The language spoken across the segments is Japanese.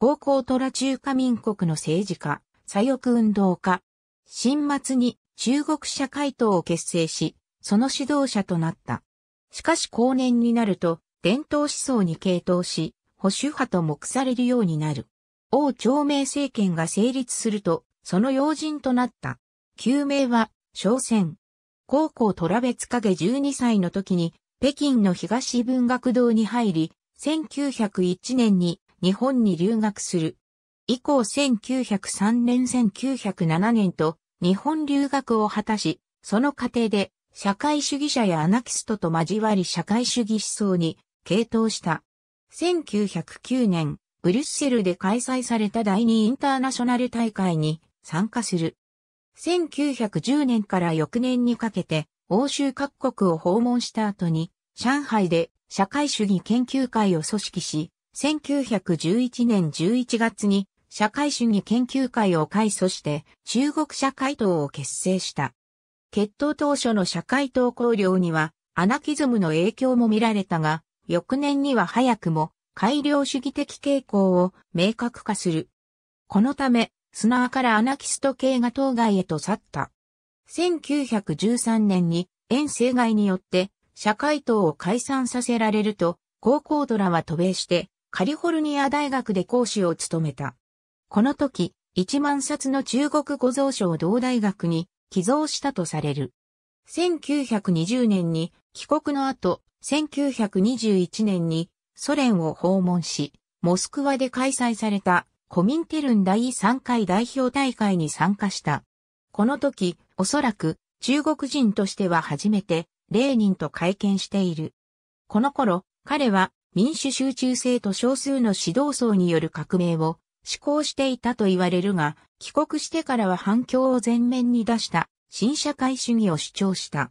高校虎中華民国の政治家、左翼運動家。新末に中国社会党を結成し、その指導者となった。しかし後年になると、伝統思想に傾倒し、保守派と目されるようになる。王朝明政権が成立すると、その要人となった。旧名は、商船。高校虎別影12歳の時に、北京の東文学堂に入り、1901年に日本に留学する。以降1903年1907年と日本留学を果たし、その過程で社会主義者やアナキストと交わり社会主義思想に傾倒した。1909年、ブリュッセルで開催された第2インターナショナル大会に参加する。1910年から翌年にかけて、欧州各国を訪問した後に、上海で社会主義研究会を組織し、1911年11月に社会主義研究会を開祖して中国社会党を結成した。決闘当初の社会党考領にはアナキズムの影響も見られたが、翌年には早くも改良主義的傾向を明確化する。このため、スナーからアナキスト系が当該へと去った。1913年に遠征外によって社会党を解散させられると、高校ドラは渡米してカリフォルニア大学で講師を務めた。この時、1万冊の中国語蔵書を同大学に寄贈したとされる。1920年に帰国の後、1921年にソ連を訪問し、モスクワで開催されたコミンテルン第3回代表大会に参加した。この時、おそらく中国人としては初めてレーニンと会見している。この頃、彼は民主集中制と少数の指導層による革命を施行していたと言われるが、帰国してからは反響を前面に出した新社会主義を主張した。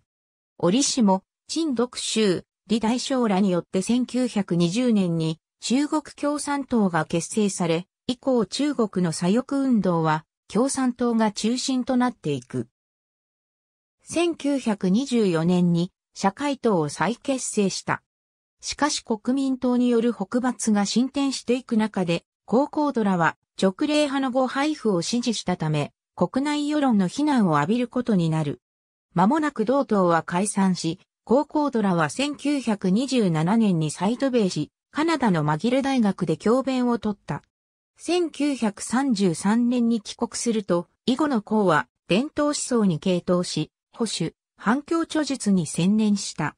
折しも、陳独州、李大将らによって1920年に中国共産党が結成され、以降中国の左翼運動は共産党が中心となっていく。1924年に社会党を再結成した。しかし国民党による北伐が進展していく中で、高校ドラは直令派の誤配布を支持したため、国内世論の非難を浴びることになる。間もなく同党は解散し、高校ドラは1927年に再渡米し、カナダのマギル大学で教鞭を取った。1933年に帰国すると、以後の校は伝統思想に傾倒し、保守、反共著述に専念した。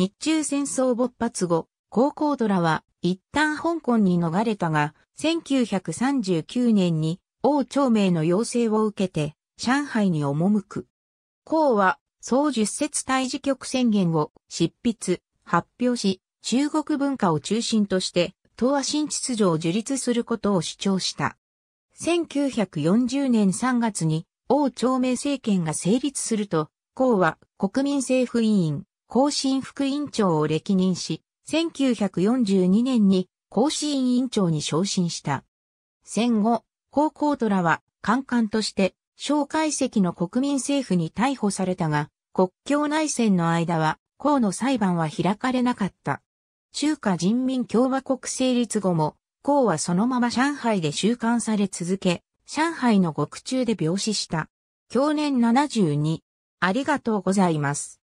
日中戦争勃発後、高校ドラは一旦香港に逃れたが、1939年に王朝明の要請を受けて、上海に赴く。高は、総十節退治局宣言を執筆、発表し、中国文化を中心として、東亜新秩序を樹立することを主張した。1940年3月に王朝明政権が成立すると、公は国民政府委員、更新副委員長を歴任し、1942年に更新委員長に昇進した。戦後、高校虎は官官として、蒋介石の国民政府に逮捕されたが、国境内戦の間は、公の裁判は開かれなかった。中華人民共和国成立後も、公はそのまま上海で収監され続け、上海の獄中で病死した。享年72。ありがとうございます。